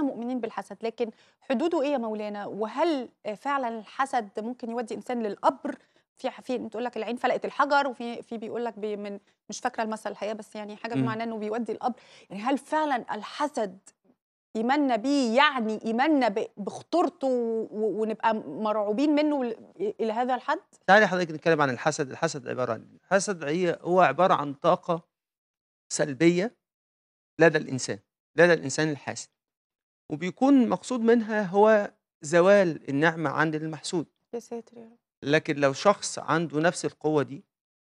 كلنا مؤمنين بالحسد لكن حدوده ايه يا مولانا وهل فعلا الحسد ممكن يودي انسان للقبر في في بتقول لك العين فلقت الحجر وفي في بيقول لك بي من مش فاكره المثل الحقيقه بس يعني حاجه بمعنى انه بيودي القبر يعني هل فعلا الحسد ايماننا بيه يعني ايماننا بخطورته ونبقى مرعوبين منه الى هذا الحد؟ تعالي حضرتك نتكلم عن الحسد، الحسد عباره عن إيه؟ الحسد هي هو عباره عن طاقه سلبيه لدى الانسان، لدى الانسان الحاسد. وبيكون مقصود منها هو زوال النعمة عند المحسود يا ساتر يا رب لكن لو شخص عنده نفس القوة دي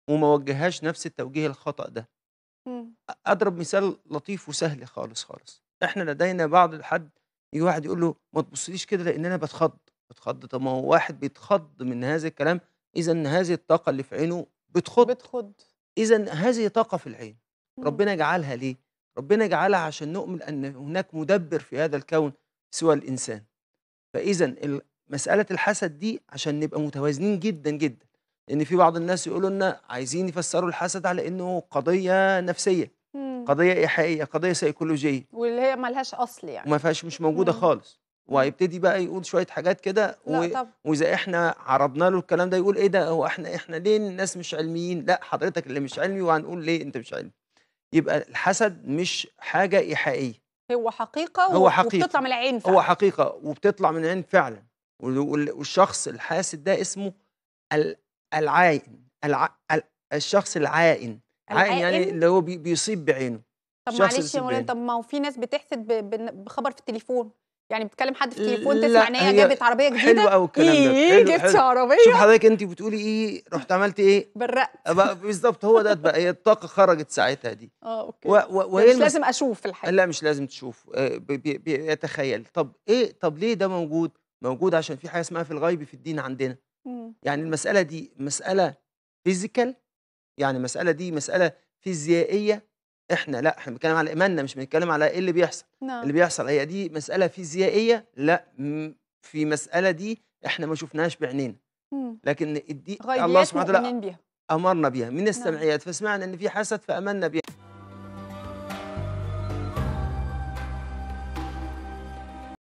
وما وجهاش نفس التوجيه الخطأ ده أضرب مثال لطيف وسهل خالص خالص إحنا لدينا بعض الحد يجي واحد يقول له ما تبصليش كده لأن أنا بتخض بتخض طب ما هو واحد بيتخض من هذا الكلام إذا هذه الطاقة اللي في عينه بتخض بتخض إذا هذه طاقة في العين ربنا جعلها ليه؟ ربنا جعلها عشان نؤمن أن هناك مدبر في هذا الكون سوى الإنسان فإذا مسألة الحسد دي عشان نبقى متوازنين جدا جدا لأن في بعض الناس يقولوا لنا عايزين يفسروا الحسد على إنه قضية نفسية مم. قضية إيحائية قضية سيكولوجية واللي هي ملهاش أصل يعني وما فيهاش مش موجودة مم. خالص وهيبتدي بقى يقول شويه حاجات كده و... واذا احنا عرضنا له الكلام ده يقول ايه ده هو احنا احنا ليه الناس مش علميين لا حضرتك اللي مش علمي وهنقول ليه انت مش علمي يبقى الحسد مش حاجه ايحائيه هو حقيقه هو حقيقة وبتطلع من العين فعلا هو حقيقه وبتطلع من العين فعلا والشخص الحاسد ده اسمه العائن الع... الشخص العائن يعني العائن يعني اللي هو بيصيب بعينه طب معلش يا مولانا طب ما هو في ناس بتحسد بخبر في التليفون يعني بتكلم حد في التليفون تسمع ان هي جابت عربيه جديده حلو قوي الكلام ده ايه جبت عربيه شوف حضرتك انت بتقولي ايه رحت عملت ايه برقت بالظبط هو ده بقى هي الطاقه خرجت ساعتها دي اه اوكي مش لازم اشوف الحاجه لا مش لازم تشوف آه، بيتخيل طب ايه طب ليه ده موجود موجود عشان في حاجه اسمها في الغيب في الدين عندنا يعني المساله دي مساله فيزيكال يعني المساله دي مساله فيزيائيه احنا لا احنا بنتكلم على ايماننا مش بنتكلم على ايه اللي بيحصل نعم. اللي بيحصل هي دي مساله فيزيائيه لا في مساله دي احنا ما شفناهاش بعينينا لكن الدي الله سبحانه وتعالى امرنا بيها من نعم. السمعيات نعم. فسمعنا ان في حسد فامنا بيها